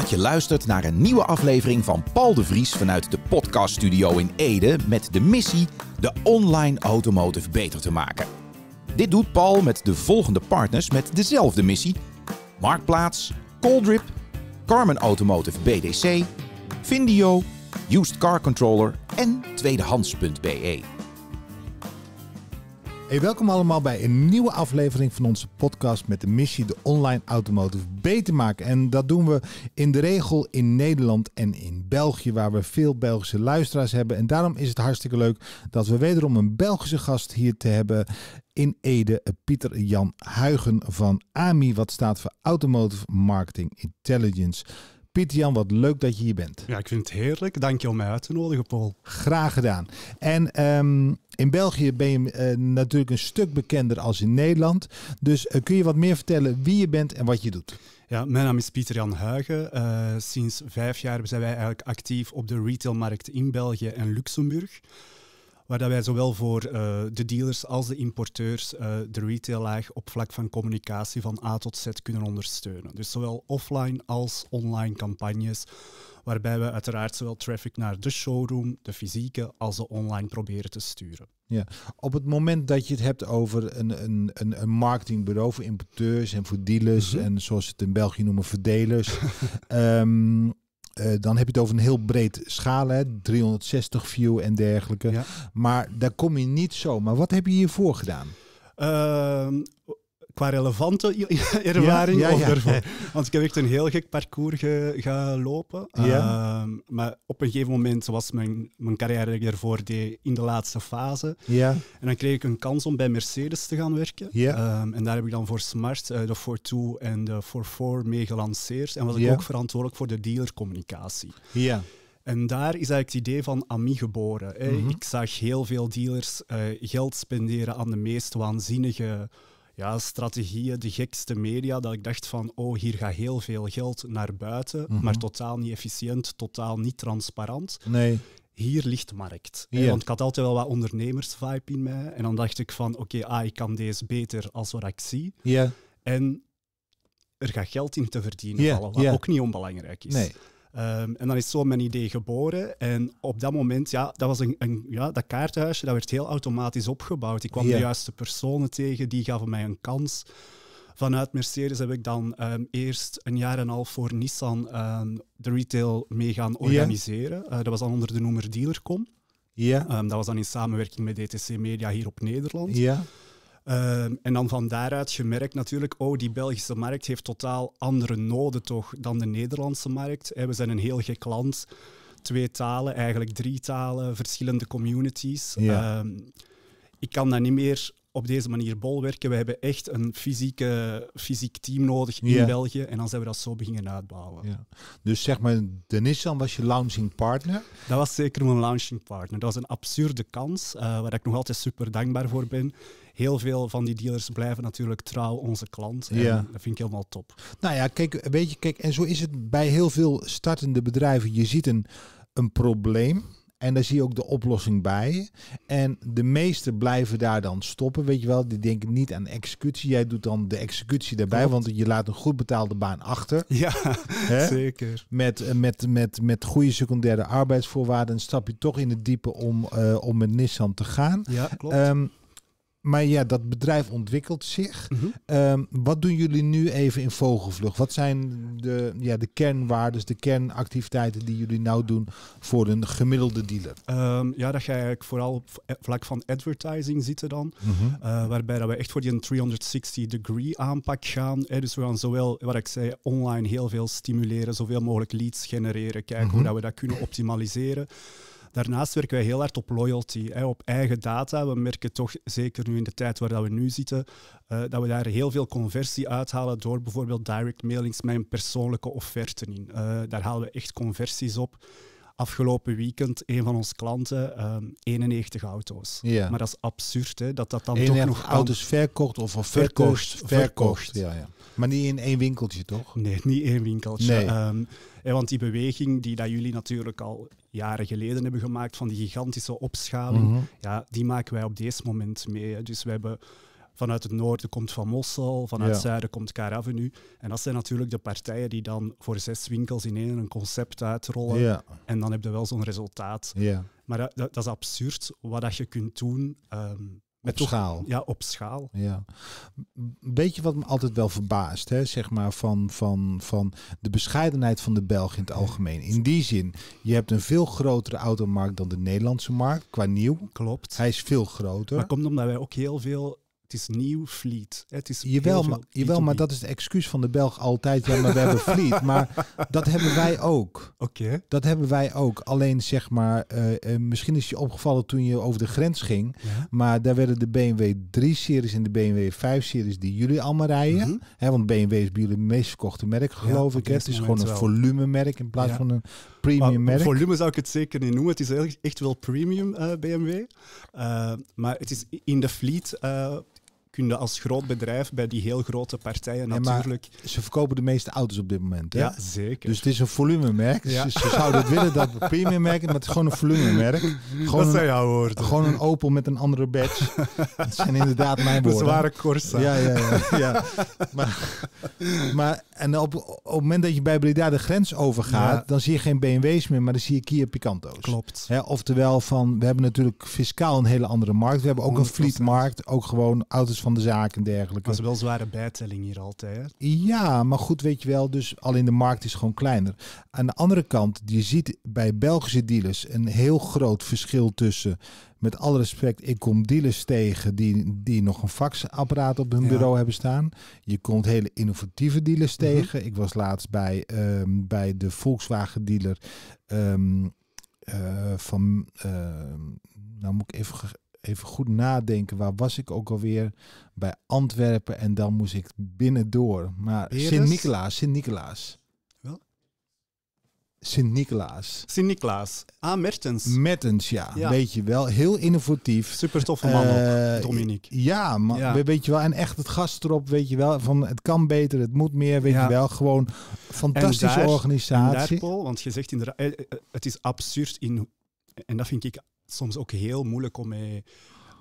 dat je luistert naar een nieuwe aflevering van Paul de Vries vanuit de podcaststudio in Ede met de missie de online automotive beter te maken. Dit doet Paul met de volgende partners met dezelfde missie: Marktplaats, Coldrip, Carmen Automotive BDC, Vindio, Used Car Controller en tweedehands.be. Hey, welkom allemaal bij een nieuwe aflevering van onze podcast met de missie de online automotive beter maken. En dat doen we in de regel in Nederland en in België, waar we veel Belgische luisteraars hebben. En daarom is het hartstikke leuk dat we wederom een Belgische gast hier te hebben in Ede, Pieter Jan Huigen van AMI, wat staat voor Automotive Marketing Intelligence. Pieter Jan, wat leuk dat je hier bent. Ja, ik vind het heerlijk. Dank je om mij uit te nodigen, Paul. Graag gedaan. En ehm, in België ben je eh, natuurlijk een stuk bekender als in Nederland. Dus eh, kun je wat meer vertellen wie je bent en wat je doet? Ja, mijn naam is Pieter Jan Huigen. Eh, sinds vijf jaar zijn wij eigenlijk actief op de retailmarkt in België en Luxemburg. Waar dat wij zowel voor de dealers als de importeurs de retaillaag op vlak van communicatie van A tot Z kunnen ondersteunen. Dus zowel offline als online campagnes waarbij we uiteraard zowel traffic naar de showroom, de fysieke, als de online proberen te sturen. Ja, op het moment dat je het hebt over een, een, een, een marketingbureau voor importeurs en voor dealers mhm. en zoals ze het in België noemen, verdelers. um, dan heb je het over een heel breed schaal, hè? 360 view en dergelijke. Maar daar kom je niet zo. Maar wat heb je hiervoor gedaan? Ehm, qua relevante ervaring ja, Want ik heb echt een heel gek parcours ge, gelopen. Ehm, maar op een gegeven moment was mijn, mijn carrière die ik in de laatste fase. En dan kreeg ik een kans om bij Mercedes te gaan werken. Um, en daar heb ik dan voor Smart eh, de de Two en de Four mee gelanceerd. En was ik ook verantwoordelijk voor de dealercommunicatie. Ja. En daar is eigenlijk het idee van AMI geboren. Hè. Mhm. Ik zag heel veel dealers eh, geld spenderen aan de meest waanzinnige ja, strategieën, de gekste media, dat ik dacht van, oh, hier gaat heel veel geld naar buiten, mhm. maar totaal niet efficiënt, totaal niet transparant. Nee. Hier ligt de markt. want ik had altijd wel wat ondernemersvibe in mij. En dan dacht ik van, oké, ah, ik kan deze beter als wat ik zie. En er gaat geld in te verdienen vallen, wat ook niet onbelangrijk is. Nee. Ehm, en dan is zo mijn idee geboren. En op dat moment, ja, dat, was een, een ja, dat kaartenhuisje dat werd heel automatisch opgebouwd. Ik kwam de juiste personen tegen, die gaven mij een kans. Vanuit Mercedes heb ik dan ehm, eerst een jaar en een half voor Nissan ehm, de retail mee gaan organiseren. Eh, dat was dan onder de noemer Dealercom. Ja. dat was dan in samenwerking met DTC Media hier op Nederland. Ja. Ehm, en dan van daaruit je merkt natuurlijk, oh, die Belgische markt heeft totaal andere noden toch dan de Nederlandse markt. we zijn een heel gek land, twee talen, eigenlijk drie talen, verschillende communities. Ehm, ik kan dat niet meer op deze manier bolwerken. We hebben echt een fysieke, fysiek team nodig in België. En dan zijn we dat zo beginnen uitbouwen. Dus zeg maar, de Nissan was je launching partner? Dat was zeker mijn launching partner. Dat was een absurde kans, eh, waar ik nog altijd super dankbaar voor ben heel veel van die dealers blijven natuurlijk trouw onze klant. En ja. Dat vind ik helemaal top. Nou ja, kijk, weet je, kijk, en zo is het bij heel veel startende bedrijven. Je ziet een, een probleem. En daar zie je ook de oplossing bij. En de meesten blijven daar dan stoppen. Weet je wel, die denken niet aan executie. Jij doet dan de executie daarbij, want je laat een goed betaalde baan achter. Ja, zeker. Met, eh, met, met, met goede secundaire arbeidsvoorwaarden. stap je toch in het diepe om, eh, om met Nissan te gaan. Ja, klopt. Ehm, maar ja, dat bedrijf ontwikkelt zich. Mhm. Ehm, wat doen jullie nu even in vogelvlucht? Wat zijn de, ja, de kernwaardes, de kernactiviteiten die jullie nou doen voor een gemiddelde dealer? Ehm, ja, dat ga je eigenlijk vooral op eh, vlak van advertising zitten dan. Mhm. Eh, waarbij dat we echt voor die 360-degree aanpak gaan. Dus we gaan zowel, wat ik zei, online heel veel stimuleren, zoveel mogelijk leads genereren, kijken mhm. hoe dat we dat kunnen optimaliseren. Daarnaast werken wij heel hard op loyalty, hè, op eigen data. We merken toch, zeker nu in de tijd waar dat we nu zitten, eh, dat we daar heel veel conversie uithalen door bijvoorbeeld direct mailings met een persoonlijke offerten in. Eh, daar halen we echt conversies op. Afgelopen weekend een van onze klanten 91 eh, auto's. Ja. Maar dat is absurd, hè, dat dat dan toch nog... auto's verkocht of verkocht, verkocht. verkocht. Ja, ja. Maar niet in één winkeltje, toch? Nee, niet één winkeltje. Nee. Ehm, want die beweging die dat jullie natuurlijk al jaren geleden hebben gemaakt van die gigantische opschaling, mhm. ja, die maken wij op deze moment mee. Dus we hebben vanuit het noorden komt Van Mossel, vanuit het zuiden komt Avenue. En dat zijn natuurlijk de partijen die dan voor zes winkels in één een concept uitrollen. En dan heb je wel zo'n resultaat. Ja. Maar dat, is absurd wat dat je kunt doen. Ehm, met op schaal. Ja, op schaal. Ja. Weet wat me altijd wel verbaast, hè? zeg maar, van, van, van de bescheidenheid van de Belg in het algemeen. In die zin, je hebt een veel grotere automarkt dan de Nederlandse markt, qua nieuw. Klopt. Hij is veel groter. Maar komt omdat wij ook heel veel het is nieuw fleet. Het is jawel, maar, jawel maar dat is de excuus van de Belg altijd. Ja, maar we hebben fleet. Maar dat hebben wij ook. Oké. Dat hebben wij ook. Alleen zeg maar, eh, eh, misschien is je opgevallen toen je over de grens ging. Maar daar werden de BMW 3-series en de BMW 5-series die jullie allemaal rijden. Mhm. hè, want BMW is bij jullie het meest verkochte merk, geloof ik. Het is gewoon een volume volumemerk in plaats van een premium merk. Volume zou ik het zeker niet noemen. Het is echt wel premium eh, BMW. maar het is in de fleet kun als groot bedrijf bij die heel grote partijen natuurlijk... ze verkopen de meeste auto's op dit moment, hè? Ja, zeker. Dus het is een volumemerk. Ja. Ze, zouden het willen dat we premium merken, maar het is gewoon een volumemerk. Gewoon dat zijn jouw woorden. Gewoon een Opel met een andere badge. dat zijn inderdaad mijn woorden. de zware Corsa. Ja, ja, ja. ja. maar, maar en op, op het moment dat je bij Breda de grens overgaat, dan zie je geen BMW's meer, maar dan zie je Kia Picanto's. Klopt. Hè, oftewel van, we hebben natuurlijk fiscaal een hele andere markt. We hebben ook een fleetmarkt, ook gewoon auto's van van de zaak en dergelijke. Dat is wel zware bijtelling hier altijd. Ja, maar goed, weet je wel, dus alleen de markt is gewoon kleiner. Aan de andere kant, je ziet bij Belgische dealers een heel groot verschil tussen met alle respect, ik kom dealers tegen die, die nog een faxapparaat op hun bureau hebben staan. Je komt hele innovatieve dealers mhm. tegen. Ik was laatst bij, ehm, bij de Volkswagen dealer ehm, eh, van. Uh, nou moet ik even even goed nadenken. Waar was ik ook alweer? Bij Antwerpen en dan moest ik binnendoor. Maar Sint-Nicolaas, dus? Sint-Nicolaas. Sint-Nicolaas. Sint-Nicolaas. Ah, Mertens. Mertens, ja. ja. Weet je wel. Heel innovatief. Super toffe man ook, eh, Dominique. Ja, maar weet je wel. En echt het gast erop, weet je wel. Van het kan beter, het moet meer, weet je wel. Gewoon fantastische organisatie. En Paul, want je zegt inderdaad, eh, eh, het is absurd in... En dat vind ik soms ook heel moeilijk om, mee,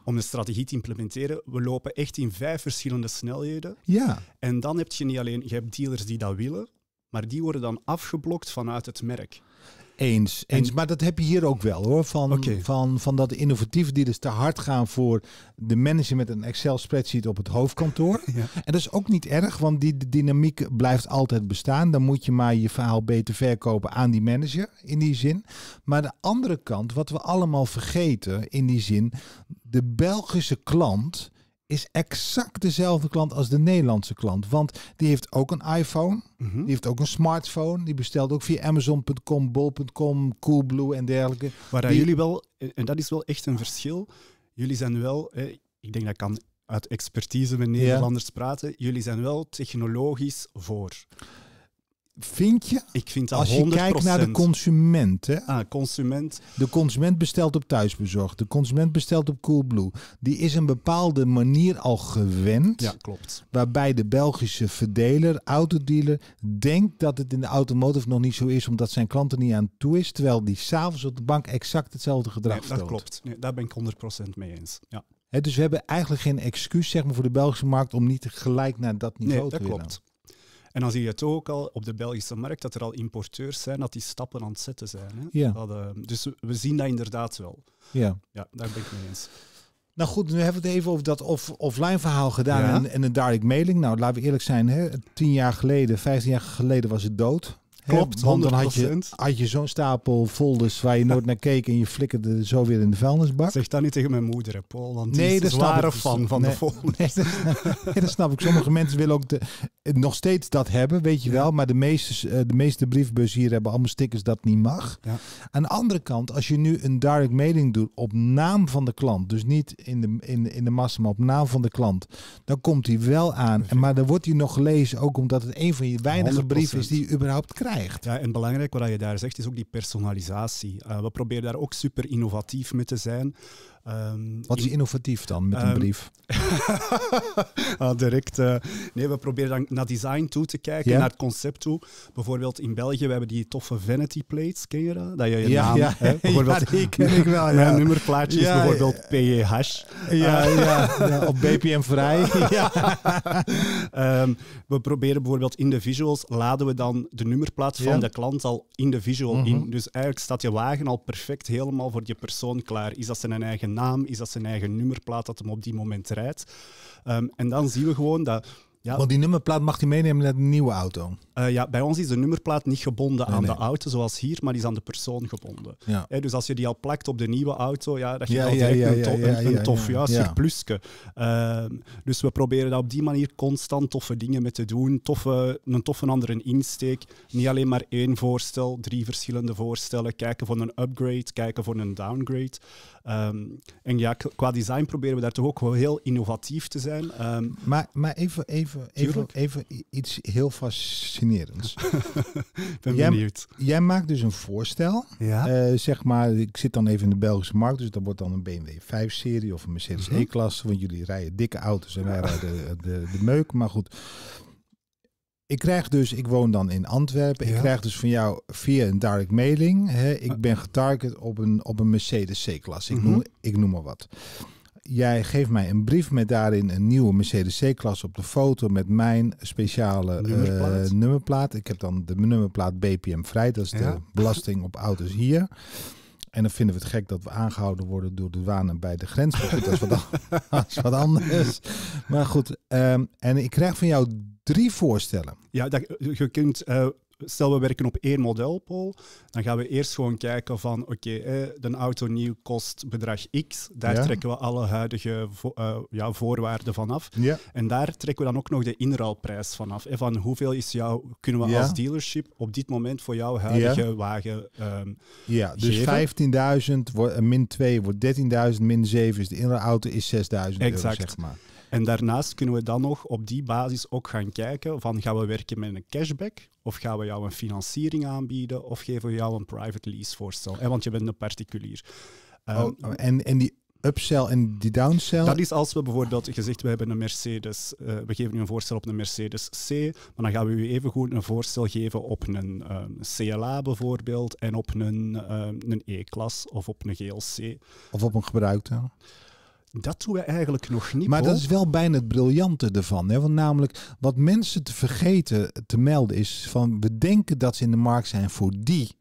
om een strategie te implementeren. We lopen echt in vijf verschillende snelheden. Ja. En dan heb je niet alleen je hebt dealers die dat willen, maar die worden dan afgeblokt vanuit het merk. Eens, eens. Maar dat heb je hier ook wel hoor. Van, van, van dat innovatieve die dus te hard gaan voor de manager met een Excel spreadsheet op het hoofdkantoor. En dat is ook niet erg, want die dynamiek blijft altijd bestaan. Dan moet je maar je verhaal beter verkopen aan die manager in die zin. Maar de andere kant, wat we allemaal vergeten in die zin, de Belgische klant is exact dezelfde klant als de Nederlandse klant. Want die heeft ook een iPhone, mhm. die heeft ook een smartphone, die bestelt ook via Amazon.com, Bol.com, Coolblue en dergelijke. Waar jullie wel, en eh, dat is wel echt een verschil, jullie zijn wel, eh, ik denk dat kan uit expertise met Nederlanders praten, jullie zijn wel technologisch voor. Vind je? Ik vind dat Als je kijkt naar de consument. Hè? Ah, consument. De consument bestelt op thuisbezorgd. De consument bestelt op Coolblue. Die is een bepaalde manier al gewend. Ja, klopt. Waarbij de Belgische verdeler, autodealer, denkt dat het in de automotive nog niet zo is. Omdat zijn klant er niet aan toe is. Terwijl die s'avonds op de bank exact hetzelfde gedrag nee, dat klopt. daar ben ik 100% mee eens. Ja. dus we hebben eigenlijk geen excuus zeg maar, voor de Belgische markt om niet gelijk naar dat niveau nee, te dat Klopt. En dan zie je het ook al op de Belgische markt dat er al importeurs zijn dat die stappen aan het zetten zijn. Hè? Dat, eh, dus we zien dat inderdaad wel. Ja, ja daar ben ik mee eens. Nou goed, nu hebben we het even over dat offline verhaal gedaan en, en een mailing. Nou, laten we eerlijk zijn, hè, tien jaar geleden, vijftien jaar geleden was het dood. Klopt, want dan had je, zo'n stapel folders waar je nooit naar keek en je flikkerde zo weer in de vuilnisbak. Zeg dat niet tegen mijn moeder, Paul, want die is zware fan van de folders. Nee, dat, snap ik. Sommige mensen willen ook nog steeds dat hebben, weet je wel. Maar de meeste, eh, de meeste briefbus hier hebben allemaal stickers dat niet mag. Ja. Aan de andere kant, als je nu een direct mailing doet op naam van de klant, dus niet in de, in, in de massa, maar op naam van de klant, dan komt die wel aan. maar dan wordt die nog gelezen, ook omdat het een van je weinige brieven is die je überhaupt krijgt. Ja, en belangrijk wat je daar zegt is ook die personalisatie. Eh, we proberen daar ook super innovatief mee te zijn. Ehm, Wat is innovatief dan met een ehm, brief? ah, direct. Eh, nee, we proberen dan naar design toe te kijken, naar het concept toe. Bijvoorbeeld in België, we hebben die toffe vanity plates, ken je dat? Dat je je ja, naam, ja. bijvoorbeeld, ja, die ken ik wel. bijvoorbeeld PEH. Ja, ja, op BPM vrij. um, we proberen bijvoorbeeld in de visuals, laden we dan de nummerplaat van de klant al in de visual in. Mhm. Dus eigenlijk staat je wagen al perfect helemaal voor je persoon klaar. Is dat zijn eigen naam? Is dat zijn eigen nummerplaat dat hem op die moment rijdt? Ehm, en dan zien we gewoon dat ja. Want die nummerplaat mag hij meenemen naar de nieuwe auto. Eh, ja, bij ons is de nummerplaat niet gebonden aan de auto, zoals hier, maar die is aan de persoon gebonden. Ja. dus als je die al plakt op de nieuwe auto, ja, dat je al direct een, tof ja, surplusje. Uh, ehm, dus we proberen daar op die manier constant toffe dingen mee te doen. Toffe, een toffe andere insteek. Niet alleen maar één voorstel, drie verschillende voorstellen. Kijken voor een upgrade, kijken voor een downgrade. Ehm, en ja, qua design proberen we daar toch ook wel heel innovatief te zijn. Ehm, maar, maar even, even, even, even iets heel fascinerends. ben jij, benieuwd. Jij maakt dus een voorstel. Ja? Eh, zeg maar, ik zit dan even in de Belgische markt, dus dat wordt dan een BMW 5-serie of een Mercedes mhm. E-klasse, want jullie rijden dikke auto's en wij rijden de, de, de meuk. Maar goed, ik krijg dus, ik woon dan in Antwerpen. Ik krijg dus van jou via een direct mailing. Hè, ik ah. ben getarget op een, op een Mercedes C-klasse. Ik, mhm. noem, ik noem maar wat. Jij geeft mij een brief met daarin een nieuwe Mercedes C-klasse op de foto met mijn speciale eh, nummerplaat. nummerplaat. Ik heb dan de nummerplaat BPM vrij. Dat is de belasting op auto's hier. En dan vinden we het gek dat we aangehouden worden door de douane bij de grens. dat, is wat, dat is wat, anders. Maar goed, ehm, en ik krijg van jou drie voorstellen. Ja, dat, je kunt. Eh, stel, we werken op één modelpool Dan gaan we eerst gewoon kijken van, oké, eh, de auto nieuw kost bedrag X. Daar trekken we alle huidige eh, ja, voorwaarden vanaf. Ja. En daar trekken we dan ook nog de inruilprijs vanaf. En van hoeveel is jou, kunnen we als dealership op dit moment voor jouw huidige wagen ehm, Ja, dus 15.000 eh, min 2 wordt 13.000, min 7 is de inruilauto is 6.000 euro, zeg maar. En daarnaast kunnen we dan nog op die basis ook gaan kijken van gaan we werken met een cashback of gaan we jou een financiering aanbieden of geven we jou een private lease voorstel. Eh, want je bent een particulier. Ehm, oh, oh, en, en die upsell en die downsell? Dat is als we bijvoorbeeld gezegd we hebben een Mercedes, eh, we geven u een voorstel op een Mercedes C, maar dan gaan we u even goed een voorstel geven op een eh, CLA bijvoorbeeld en op een, een E-klas of op een GLC. Of op een gebruikte. Dat doen we eigenlijk nog niet. Maar dat is wel bijna het briljante ervan. Hè? Want namelijk, wat mensen te vergeten te melden is van we denken dat ze in de markt zijn voor die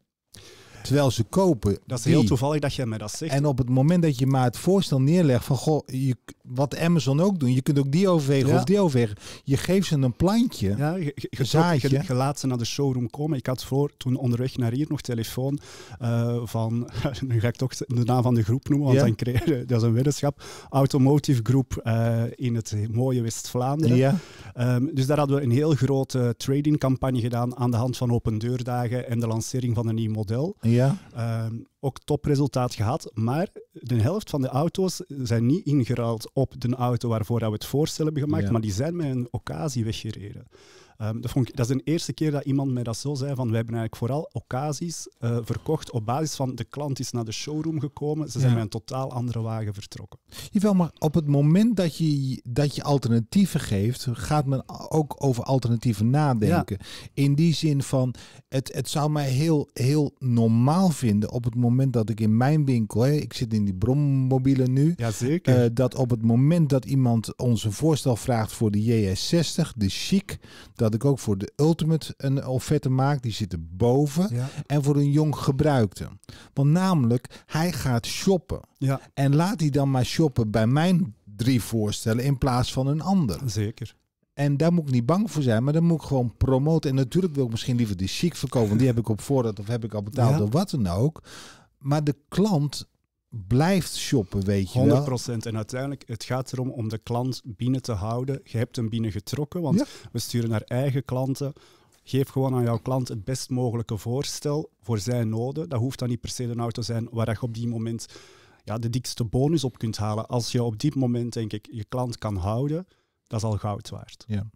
terwijl ze kopen. Dat is heel toevallig dat je me dat zegt. En op het moment dat je maar het voorstel neerlegt van goh, je, wat Amazon ook doet, je kunt ook die overwegen of die overwegen. Je geeft ze een plantje, ja, je, je, laat ze naar de showroom komen. Ik had voor, toen onderweg naar hier nog telefoon eh, van, nu ga ik toch de naam van de groep noemen, want ja. dan kreeg dat is een weddenschap, Automotive Groep eh, in het mooie West-Vlaanderen. Ja. Ehm, dus daar hadden we een heel grote trading campagne gedaan aan de hand van open deurdagen en de lancering van een nieuw model. Ja. Ja. Ehm, ook topresultaat gehad, maar de helft van de auto's zijn niet ingeruild op de auto waarvoor we het voorstel hebben gemaakt, maar die zijn met een occasie weggereden. Ehm, dat, is de eerste keer dat iemand mij dat zo zei, van wij hebben eigenlijk vooral occasies eh, verkocht op basis van de klant is naar de showroom gekomen, ze zijn bij met een totaal andere wagen vertrokken. Jawel, maar op het moment dat je, dat je alternatieven geeft, gaat men ook over alternatieven nadenken. In die zin van, het, het zou mij heel, heel normaal vinden op het moment dat ik in mijn winkel, hè, ik zit in die brommobielen nu, eh, dat op het moment dat iemand ons een voorstel vraagt voor de JS60, de Chic, dat dat ik ook voor de Ultimate een offerte maak. Die zit erboven. En voor een jong gebruikte. Want namelijk, hij gaat shoppen. Ja. En laat hij dan maar shoppen bij mijn drie voorstellen in plaats van een ander. Zeker. En daar moet ik niet bang voor zijn, maar dan moet ik gewoon promoten. En natuurlijk wil ik misschien liever de chic verkopen, want die heb ik op voorraad of heb ik al betaald ja. of wat dan ook. Maar de klant blijft shoppen, weet je 100%. en uiteindelijk, het gaat erom om de klant binnen te houden. Je hebt hem binnen getrokken, want we sturen naar eigen klanten. Geef gewoon aan jouw klant het best mogelijke voorstel voor zijn noden. Dat hoeft dan niet per se een auto zijn waar je op die moment ja, de dikste bonus op kunt halen. Als je op dit moment, denk ik, je klant kan houden, dat is al goud waard. Ja.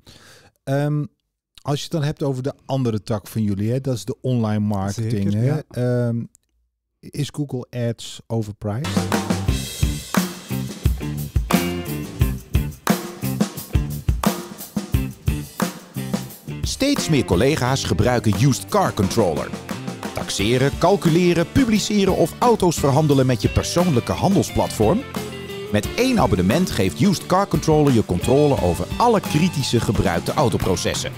Ehm, als je het dan hebt over de andere tak van jullie, hè, dat is de online marketing. hè? Ehm, is Google Ads overpriced? Steeds meer collega's gebruiken Used Car Controller. Taxeren, calculeren, publiceren of auto's verhandelen met je persoonlijke handelsplatform? Met één abonnement geeft Used Car Controller je controle over alle kritische gebruikte autoprocessen.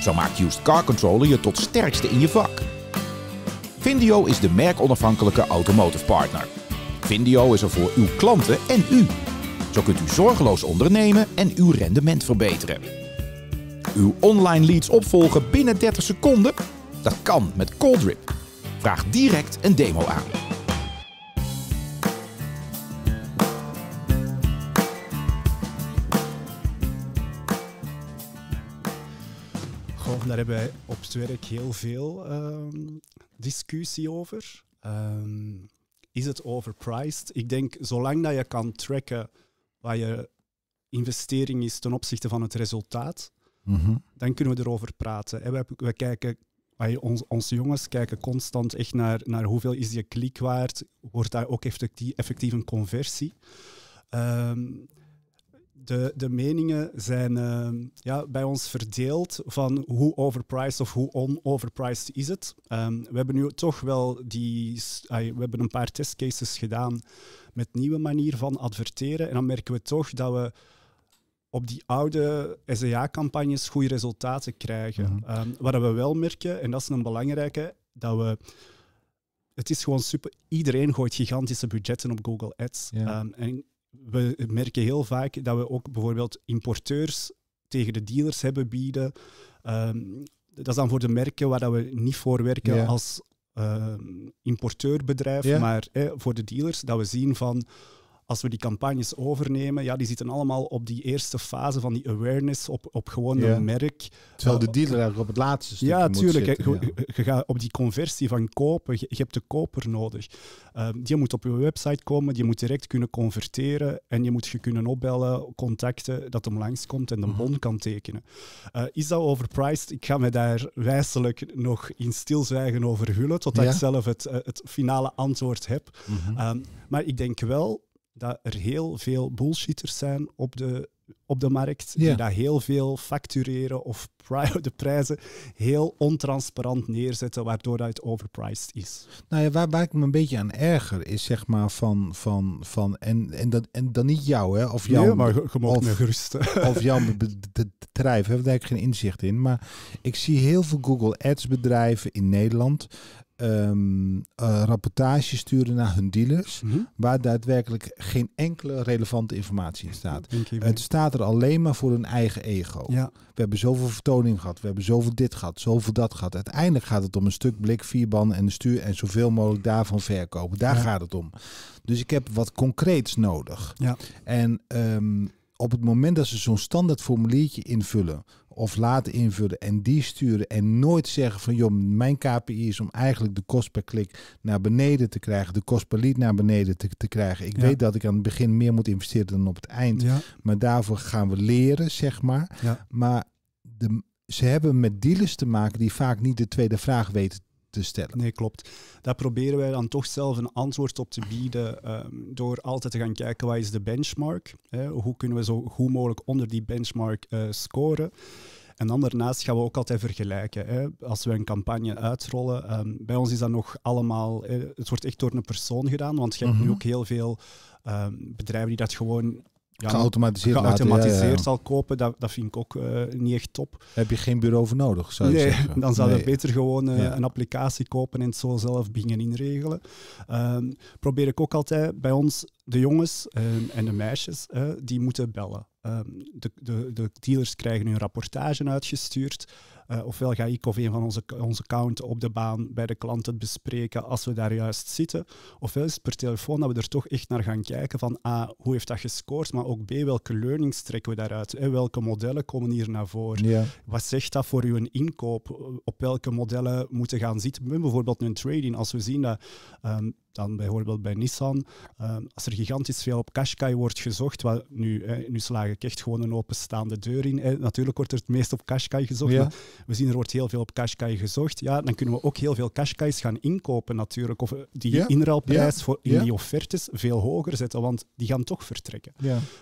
Zo maakt Used Car Controller je tot sterkste in je vak. Vindio is de merkonafhankelijke automotive partner. Vindio is er voor uw klanten en u. Zo kunt u zorgeloos ondernemen en uw rendement verbeteren. Uw online leads opvolgen binnen 30 seconden? Dat kan met Coldrip. Vraag direct een demo aan. daar hebben wij op het werk heel veel ehm, discussie over. Ehm, is het overpriced? Ik denk, zolang dat je kan tracken wat je investering is ten opzichte van het resultaat, mhm. dan kunnen we erover praten. En wij, kijken, wij, ons, onze jongens kijken constant echt naar, naar hoeveel is je klik waard, wordt daar ook effectief, een conversie. Ehm, de, de meningen zijn ehm, ja, bij ons verdeeld van hoe overpriced of hoe on-overpriced is het. Ehm, we hebben nu toch wel die, we hebben een paar testcases gedaan met nieuwe manier van adverteren. En dan merken we toch dat we op die oude SEA-campagnes goede resultaten krijgen. Mhm. Ehm, wat we wel merken, en dat is een belangrijke, dat we het is gewoon super. Iedereen gooit gigantische budgetten op Google Ads. en we merken heel vaak dat we ook bijvoorbeeld importeurs tegen de dealers hebben bieden. Ehm, dat is dan voor de merken waar dat we niet voor werken als ehm, importeurbedrijf, maar voor de dealers, dat we zien van als we die campagnes overnemen, ja, die zitten allemaal op die eerste fase van die awareness, op, op gewoon een merk. Terwijl de eh, dealer eigenlijk op het laatste stuk Ja, tuurlijk. Zitten, je, je, gaat op die conversie van kopen, je, hebt de koper nodig. Uh, die moet op je website komen, die moet direct kunnen converteren en je moet je kunnen opbellen, contacten, dat hem langskomt en de mhm. bon kan tekenen. Eh, is dat overpriced? Ik ga me daar wijselijk nog in stilzwijgen over hullen, totdat ik zelf het, het finale antwoord heb. Mhm. Ehm, maar ik denk wel dat er heel veel bullshitters zijn op de, op de markt. Die daar heel veel factureren of de prijzen heel ontransparant neerzetten, waardoor dat het overpriced is. Nou ja, waar, waar ik me een beetje aan erger is zeg maar van, van, van en, en, dat, en dan niet jou hè, of jouw... maar je of, gerust. Of jouw bedrijf, hè, daar heb ik geen inzicht in. Maar ik zie heel veel Google Ads bedrijven in Nederland um, rapportages sturen naar hun dealers, mhm. waar daadwerkelijk geen enkele relevante informatie in staat. Het staat er alleen maar voor hun eigen ego. We hebben zoveel vertoning gehad, we hebben zoveel dit gehad, zoveel dat gehad. Uiteindelijk gaat het om een stuk blik, vierban en de stuur en zoveel mogelijk daarvan verkopen. Daar gaat het om. Dus ik heb wat concreets nodig. Ja. En um, op het moment dat ze zo'n standaard formuliertje invullen of laten invullen en die sturen en nooit zeggen van joh, mijn KPI is om eigenlijk de kost per klik naar beneden te krijgen, de kost per lead naar beneden te, krijgen. Ik weet dat ik aan het begin meer moet investeren dan op het eind, maar daarvoor gaan we leren, zeg maar. Maar de, ze hebben met dealers te maken die vaak niet de tweede vraag weten stellen. Nee, klopt. Daar proberen wij dan toch zelf een antwoord op te bieden ehm, door altijd te gaan kijken wat is de benchmark. Hè? Hoe kunnen we zo goed mogelijk onder die benchmark eh, scoren. En dan daarnaast gaan we ook altijd vergelijken. Hè. Als we een campagne uitrollen, ehm, bij ons is dat nog allemaal, hè, eh, het wordt echt door een persoon gedaan, want je hebt nu mhm. ook heel veel ehm, bedrijven die dat gewoon ja, geautomatiseerd, geautomatiseerd laten, zal kopen, dat, dat vind ik ook eh, niet echt top. Heb je geen bureau voor nodig, zou zeggen. dan zou je beter gewoon eh, een applicatie kopen en het zo zelf beginnen inregelen. Um, probeer ik ook altijd bij ons, de jongens ehm, en de meisjes, die moeten bellen. Ehm, de, de, de dealers krijgen hun rapportage uitgestuurd. Eh, ofwel ga ik of een van onze, onze account op de baan bij de klant het bespreken als we daar juist zitten. Ofwel is het per telefoon dat we er toch echt naar gaan kijken van A, ah, hoe heeft dat gescoord, maar ook B, welke learnings trekken we daaruit? Eh, welke modellen komen hier naar voren? Wat zegt dat voor uw inkoop? Op welke modellen moeten gaan zitten? Bijvoorbeeld een trading. Als we zien dat ehm, dan bijvoorbeeld bij Nissan. Ehm, als er gigantisch veel op Qashqai wordt gezocht, wat nu, hè, eh, nu sla ik echt gewoon een openstaande deur in. Hè. Natuurlijk wordt er het meest op Qashqai gezocht we zien er wordt heel veel op Qashqai gezocht. Ja, dan kunnen we ook heel veel Qashqais gaan inkopen natuurlijk. Of eh, die ja. inruilprijs Voor in die offertes veel hoger zetten, want die gaan toch vertrekken.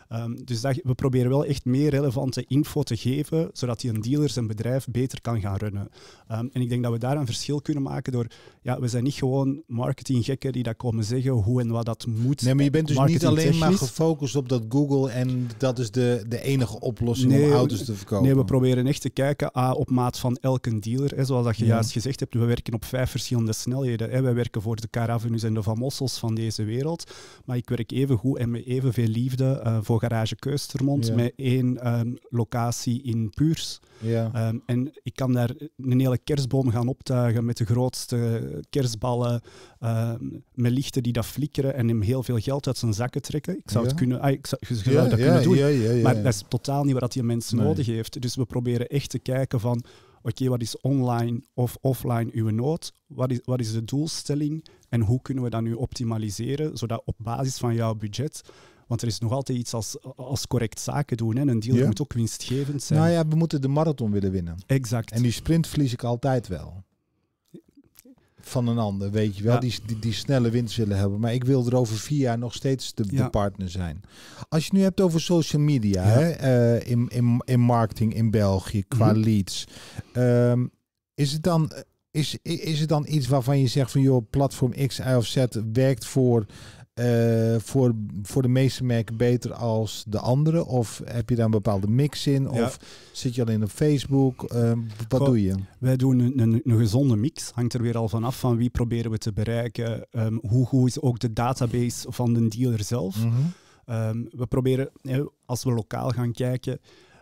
Ehm, dus dat, we proberen wel echt meer relevante info te geven, zodat die een dealer zijn bedrijf beter kan gaan runnen. Ehm, en ik denk dat we daar een verschil kunnen maken door... Ja, we zijn niet gewoon marketinggekken die dat komen zeggen hoe en wat dat moet. Nee, maar je bent dus niet alleen maar gefocust op dat Google en dat is de, de enige oplossing om auto's te verkopen. Nee, we proberen echt te kijken ah, op van elke dealer. Zoals dat je juist gezegd hebt, we werken op vijf verschillende snelheden. Hè. Wij werken voor de Caravenus en de Van Mossels van deze wereld. Maar ik werk even goed en met evenveel liefde eh, voor Garage Keustermond met één ehm, locatie in Puurs. Ja. Ehm, en ik kan daar een hele kerstboom gaan optuigen met de grootste kerstballen, ehm, met lichten die dat flikkeren en hem heel veel geld uit zijn zakken trekken. Ik zou het kunnen, ah, ik zou, dat kunnen doen, maar dat is totaal niet wat die mensen nodig heeft. Dus we proberen echt te kijken van Oké, wat is online of offline uw nood? Wat is, wat is de doelstelling en hoe kunnen we dat nu optimaliseren, zodat op basis van jouw budget want er is nog altijd iets als, als correct zaken doen. Hè. Een deal moet ook winstgevend zijn. Nou ja, we moeten de marathon willen winnen. Exact. En die sprint verlies ik altijd wel van een ander, weet je wel, die, die, die, snelle winst willen hebben. Maar ik wil er over vier jaar nog steeds de, de partner zijn. Als je nu hebt over social media, hè, eh, in, in, in marketing in België, qua mhm. leads, ehm, is het dan is, is het dan iets waarvan je zegt van joh, platform X, Y of Z werkt voor uh, voor, voor de meeste merken beter als de andere? Of heb je daar een bepaalde mix in? Of zit je alleen op Facebook? Ehm, wat doe je? Wij doen een, een, een, gezonde mix. Hangt er weer al van af van wie proberen we te bereiken. Ehm, hoe goed is ook de database van de dealer zelf? Mhm. Ehm, we proberen, als we lokaal gaan kijken...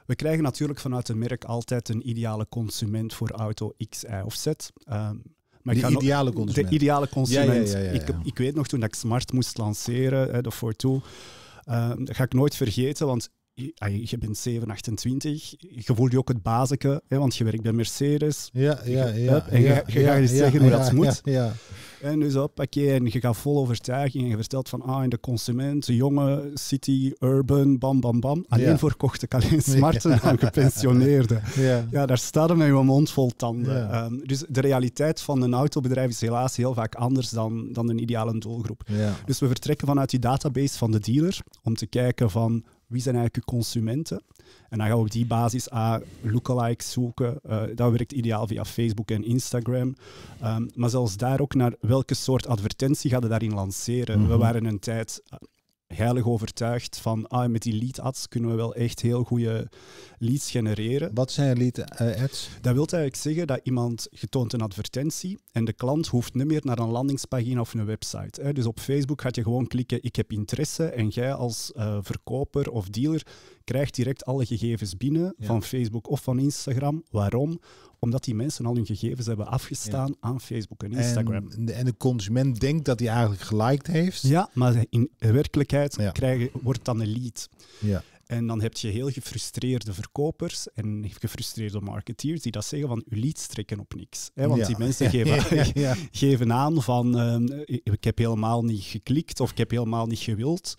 We krijgen natuurlijk vanuit een merk altijd een ideale consument voor auto X, Y of Z. Um, maar de ideale consument. ik, ik, weet nog toen ik Smart moest lanceren, hè, de 42, dat eh, ga ik nooit vergeten, want je bent 7, 28, je voelt je ook het bazeke, hè, want je werkt bij Mercedes. Ja, ja, ja. En je, gaat eens zeggen hoe dat moet. Ja, En dus op, je en je gaat vol overtuiging en je vertelt van, ah, en de consument, jonge, city, urban, bam, bam, bam. Alleen voor ik alleen smarten van gepensioneerden. Ja. daar staat hem met je mond vol tanden. Ehm, dus de realiteit van een autobedrijf is helaas heel vaak anders dan, dan een ideale doelgroep. Dus we vertrekken vanuit die database van de dealer om te kijken van wie zijn eigenlijk je consumenten? En dan gaan we op die basis A, ah, lookalike zoeken. Eh, dat werkt ideaal via Facebook en Instagram. Ehm, maar zelfs daar ook naar welke soort advertentie gaan we daarin lanceren. We mhm. waren een tijd heilig overtuigd van ah, met die lead ads kunnen we wel echt heel goede leads genereren. Wat zijn lead eh, ads? Dat wil eigenlijk zeggen dat iemand getoont een advertentie en de klant hoeft niet meer naar een landingspagina of een website. Hè. Dus op Facebook gaat je gewoon klikken ik heb interesse en jij als eh, verkoper of dealer krijgt direct alle gegevens binnen van Facebook of van Instagram. Waarom? Omdat die mensen al hun gegevens hebben afgestaan aan Facebook en Instagram. En de, consument denkt dat hij eigenlijk geliked heeft. Ja, maar in werkelijkheid wordt dan een lead. Ja. En dan heb je heel gefrustreerde verkopers en gefrustreerde marketeers die dat zeggen van uw leads trekken op niks. Hè? Want die mensen geven, geven aan van eh, ik heb helemaal niet geklikt of ik heb helemaal niet gewild.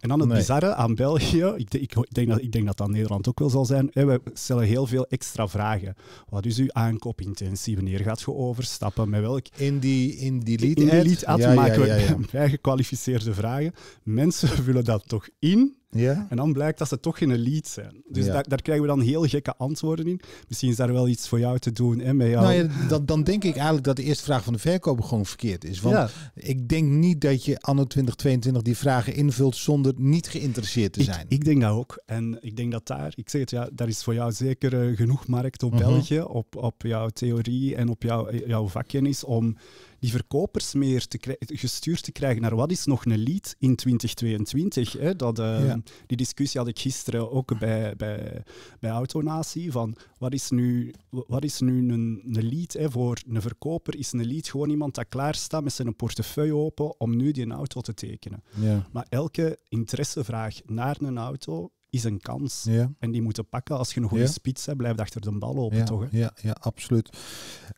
En dan het bizarre aan België, ik, ik, denk dat, ik denk dat dat Nederland ook wel zal zijn, hè? we stellen heel veel extra vragen. Wat is uw aankoopintentie? Wanneer gaat je overstappen? Met welk? In die, in die lead, in lead ad, ja, maken we vrij gekwalificeerde vragen. Mensen vullen dat toch in ja? En dan blijkt dat ze toch geen elite zijn. Dus daar, daar, krijgen we dan heel gekke antwoorden in. Misschien is daar wel iets voor jou te doen en met jou. Nou ja, dan denk ik eigenlijk dat de eerste vraag van de verkoper gewoon verkeerd is. Want ik denk niet dat je anno 2022 die vragen invult zonder niet geïnteresseerd te zijn. Ik, ik, denk dat ook. En ik denk dat daar, ik zeg het, ja, daar is voor jou zeker eh, genoeg markt op mhm. België, op, op jouw theorie en op jouw, eh, jouw vakkennis om die verkopers meer te gestuurd te krijgen naar wat is nog een lead in 2022. Hè? Dat, ehm, Die discussie had ik gisteren ook bij, bij, bij Autonatie, van wat is nu, wat is nu een, een lead hè? voor een verkoper? Is een lead gewoon iemand dat klaar staat met zijn portefeuille open om nu die auto te tekenen? Ja. Maar elke interessevraag naar een auto is een kans. En die moeten pakken als je een goede spits hebt, Blijf achter de bal lopen, ja, toch? Hè? Ja, ja, absoluut.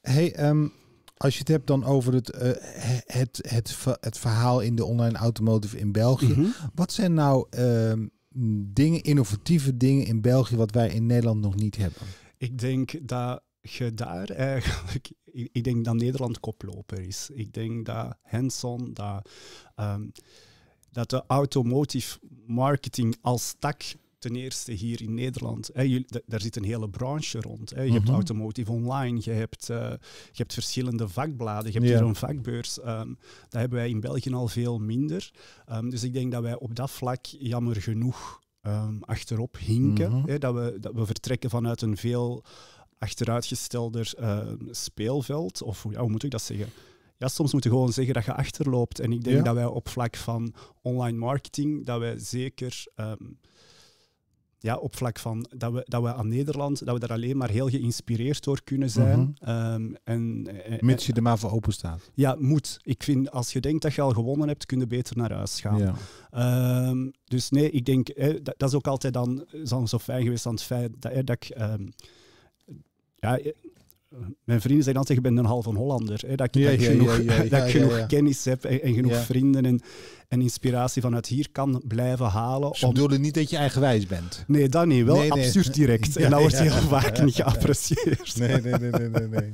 Hey, ehm, als je het hebt dan over het, uh, het, het, het verhaal in de online automotive in België. Mhm. Wat zijn nou ehm, dingen, innovatieve dingen in België wat wij in Nederland nog niet hebben? Ik denk dat je daar eigenlijk, ik, denk dat Nederland koploper is. Ik denk dat Hanson, dat, ehm, dat de automotive marketing als tak ten eerste hier in Nederland, hè, daar zit een hele branche rond. Hè. Je hebt mhm. Automotive Online, je hebt, eh, je hebt verschillende vakbladen, je hebt hier een vakbeurs. Um, ehm, dat hebben wij in België al veel minder. Ehm, dus ik denk dat wij op dat vlak jammer genoeg ehm, achterop hinken. Mhm. hè, dat, we, dat we vertrekken vanuit een veel achteruitgestelder speelveld. Of ja, hoe moet ik dat zeggen? ja, soms moet je gewoon zeggen dat je achterloopt. En ik denk dat wij op vlak van online marketing, dat wij zeker ja, op vlak van dat we, dat we aan Nederland, dat we daar alleen maar heel geïnspireerd door kunnen mhm. zijn. Mm en, en, eh, eh, Mits je er maar voor open staat. Ja, moet. Ik vind, als je denkt dat je al gewonnen hebt, kun je beter naar huis gaan. Ehm, dus nee, ik denk, hè, dat, dat, is ook altijd dan, dan zo fijn geweest aan het feit dat, ik... Ehm, ja, mijn vrienden zeggen altijd, je bent een halve Hollander. Hè, dat ik, genoeg, dat ik genoeg kennis heb en, genoeg vrienden en, inspiratie vanuit hier kan blijven halen. Dus om... bedoelen niet dat je eigenwijs bent? Nee, dat niet. Wel absurd direct. en dat wordt heel vaak niet geapprecieerd. Nee, nee, nee. nee, nee,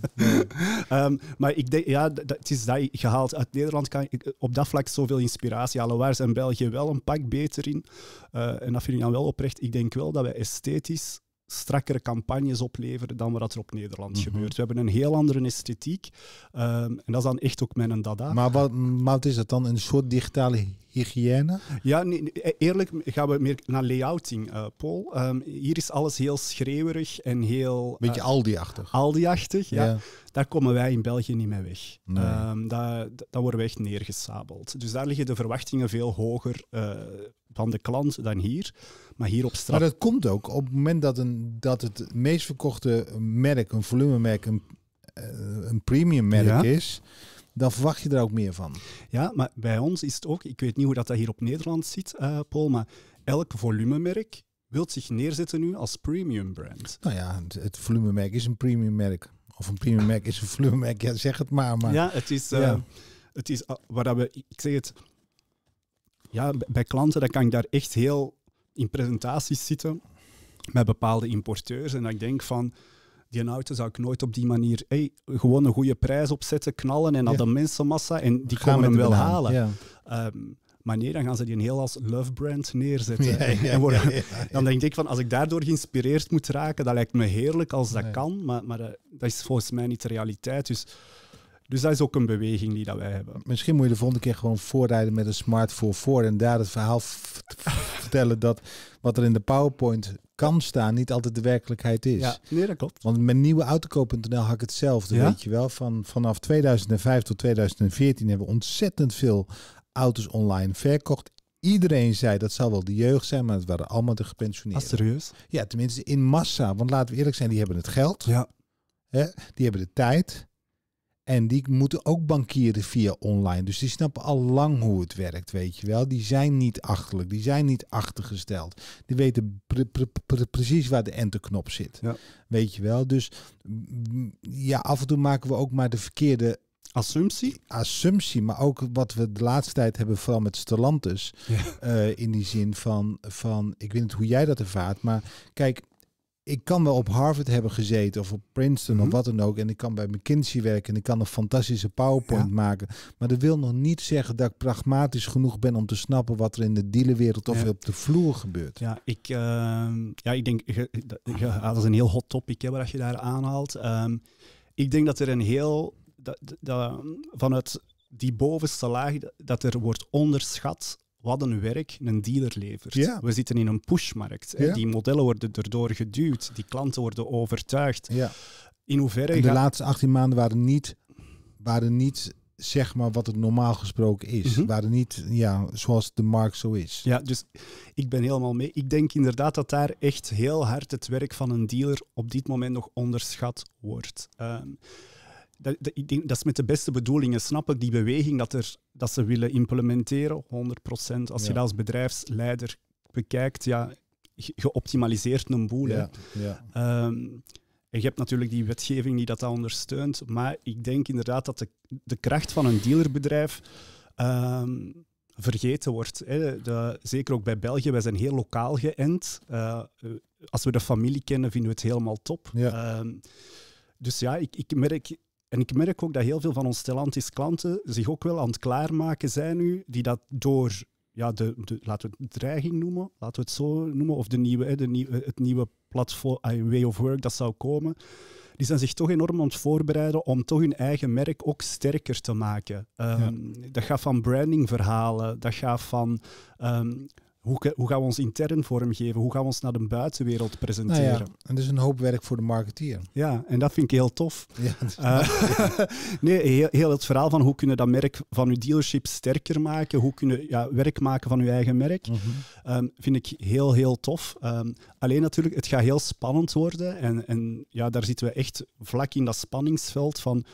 ehm, maar ik denk, ja, het is dat gehaald. Uit Nederland kan eh, op dat vlak zoveel inspiratie halen. Waar zijn België wel een pak beter in? Eh, en dat vind ik dan wel oprecht. Ik denk wel dat wij esthetisch strakkere campagnes opleveren dan wat er op Nederland mhm. gebeurt. We hebben een heel andere esthetiek. Ehm, en dat is dan echt ook mijn dada. Maar wat, maar wat is dat dan? Een soort digitale hygiëne? Ja, e-, eerlijk gaan we meer naar layouting, uh, Paul. Ehm, hier is alles heel schreeuwerig en heel... Beetje uh, Aldi-achtig. Aldi-achtig, ja. Daar komen wij in België niet mee weg. Nee. Ehm, daar, worden we echt neergesabeld. Dus daar liggen de verwachtingen veel hoger eh, van de klant dan hier. Maar hier op straat. Maar dat komt ook op het moment dat, een, dat het meest verkochte merk, een volumemerk, een, eh, een premium merk is dan verwacht je er ook meer van. Ja, maar bij ons is het ook, ik weet niet hoe dat, dat hier op Nederland zit, uh, Paul, maar elk volumemerk wil zich neerzetten nu als premium brand. Nou ja, het, het volumemerk is een premium merk. Of een premium merk is een volumemerk, ja, zeg het maar. maar ja, het is, eh, Het is uh, we, ik zeg het, ja, bij klanten dan kan ik daar echt heel in presentaties zitten met bepaalde importeurs. En dat ik denk van, die auto zou ik nooit op die manier hey, gewoon een goede prijs opzetten, knallen en naar de mensenmassa en die gaan komen hem wel halen. Ja. Ehm, maar nee, dan gaan ze die een heel als love brand neerzetten. en worden, dan denk ik van, als ik daardoor geïnspireerd moet raken, dat lijkt me heerlijk als dat kan, maar, maar eh, dat is volgens mij niet de realiteit. Dus dus dat is ook een beweging die dat wij hebben. Misschien moet je de volgende keer gewoon voorrijden met een smartphone voor en daar het verhaal vertellen dat wat er in de PowerPoint kan staan niet altijd de werkelijkheid is. Ja, nee, dat klopt. Want met nieuwe autokoop.nl had ik hetzelfde, weet je wel. Van, vanaf 2005 tot 2014 hebben we ontzettend veel auto's online verkocht. Iedereen zei dat zal wel de jeugd zijn, maar het waren allemaal de gepensioneerden. Ah, serieus? Ja, tenminste in massa. Want laten we eerlijk zijn, die hebben het geld. Ja. Hè? Die hebben de tijd. En die moeten ook bankieren via online. Dus die snappen al lang hoe het werkt, weet je wel. Die zijn niet achterlijk, die zijn niet achtergesteld. Die weten precies waar de enterknop zit. Weet je wel. Dus mm, ja, af en toe maken we ook maar de verkeerde Assumptie? Assumptie, maar ook wat we de laatste tijd hebben, vooral met Stellantis. Eh, in die zin van, van, ik weet niet hoe jij dat ervaart, maar kijk, ik kan wel op Harvard hebben gezeten of op Princeton of mhm. wat dan ook. En ik kan bij McKinsey werken en ik kan een fantastische PowerPoint maken. Maar dat wil nog niet zeggen dat ik pragmatisch genoeg ben om te snappen wat er in de dealerwereld of op de vloer gebeurt. Ja, ik, uh, ja, ik denk, je, ah, dat is een heel hot topic hè, wat je daar aanhaalt. Ehm, ik denk dat er een heel, dat, vanuit die bovenste laag, dat er wordt onderschat wat een werk een dealer levert. We zitten in een pushmarkt. Die modellen worden erdoor geduwd, die klanten worden overtuigd. Ja. In hoeverre. de laatste 18 maanden waren niet, waren niet zeg maar wat het normaal gesproken is. Mhm. Waren niet ja, zoals de markt zo is. Ja, dus ik ben helemaal mee. Ik denk inderdaad dat daar echt heel hard het werk van een dealer op dit moment nog onderschat wordt. Ehm, dat, dat, ik denk, dat is met de beste bedoelingen, snap ik, die beweging dat, er, dat ze willen implementeren, 100%. Als je dat als bedrijfsleider bekijkt, ja, geoptimaliseerd een boel. Ja. Ja. Ehm, en je hebt natuurlijk die wetgeving die dat, ondersteunt, maar ik denk inderdaad dat de, de kracht van een dealerbedrijf ehm, vergeten wordt. Hè. zeker ook bij België, wij zijn heel lokaal geënt. Eh, eh, als we de familie kennen, vinden we het helemaal top. Ehm, dus ja, ik, ik merk en ik merk ook dat heel veel van onze Stellantis klanten zich ook wel aan het klaarmaken zijn nu, die dat door ja, de, de, laten we het dreiging noemen, laten we het zo noemen, of de nieuwe, de nieuwe, het nieuwe platform, way of work dat zou komen, die zijn zich toch enorm aan het voorbereiden om toch hun eigen merk ook sterker te maken. Ehm, dat gaat van brandingverhalen, dat gaat van ehm, hoe, hoe gaan we ons intern vormgeven? Hoe gaan we ons naar de buitenwereld presenteren? Nou ja, en dus een hoop werk voor de marketeer. Ja, en dat vind ik heel tof. Ja, eh, nee, heel, heel, het verhaal van hoe kunnen dat merk van uw dealership sterker maken? Hoe kunnen ja, werk maken van uw eigen merk? Mhm. Ehm, vind ik heel, heel tof. Ehm, alleen natuurlijk, het gaat heel spannend worden. En, en ja, daar zitten we echt vlak in dat spanningsveld van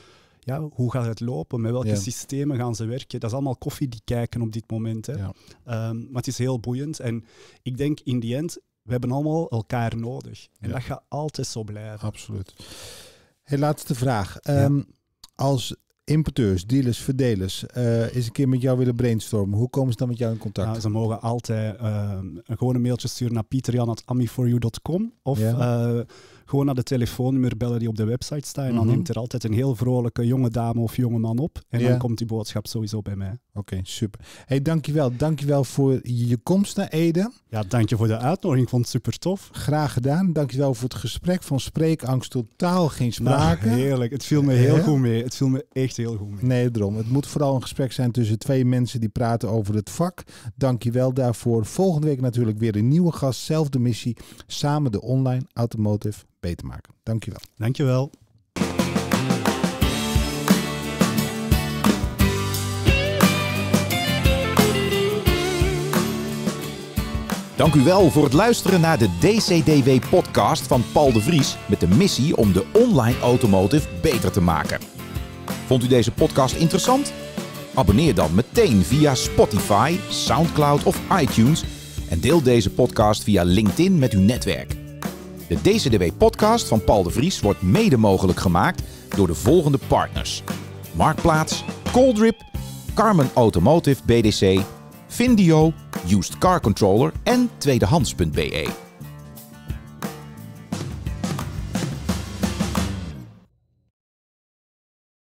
ja, hoe gaat het lopen? Met welke systemen gaan ze werken? Dat is allemaal koffie die kijken op dit moment. Hè. Ehm, maar het is heel boeiend. En ik denk in die end, we hebben allemaal elkaar nodig. En dat gaat altijd zo blijven. Absoluut. Hey, laatste vraag. Ehm, als importeurs, dealers, verdelers uh, eens een keer met jou willen brainstormen, hoe komen ze dan met jou in contact? Nou, ze mogen altijd ehm, gewoon een mailtje sturen naar pieterjan.amiforyou.com of... Eh, gewoon naar de telefoonnummer bellen die op de website staat. En dan mhm. neemt er altijd een heel vrolijke jonge dame of jonge man op. En dan komt die boodschap sowieso bij mij. Oké, super. Hey, dankjewel. Dankjewel voor je komst naar Ede. Ja, dank voor de uitnodiging. Ik vond het super tof. Graag gedaan. Dankjewel voor het gesprek. Van spreekangst totaal geen nou, sprake. heerlijk. Het viel me heel goed mee. Het viel me echt heel goed mee. Nee, daarom. Het moet vooral een gesprek zijn tussen twee mensen die praten over het vak. Dankjewel daarvoor. Volgende week natuurlijk weer een nieuwe gast. Zelfde missie. Samen de online automotive beter maken. Dankjewel. Dankjewel. Dank u wel voor het luisteren naar de DCDW-podcast van Paul de Vries met de missie om de online automotive beter te maken. Vond u deze podcast interessant? Abonneer dan meteen via Spotify, SoundCloud of iTunes en deel deze podcast via LinkedIn met uw netwerk. De DCDW-podcast van Paul de Vries wordt mede mogelijk gemaakt door de volgende partners. Marktplaats, Coldrip, Carmen Automotive BDC, Findio, Used Car Controller en tweedehands.be.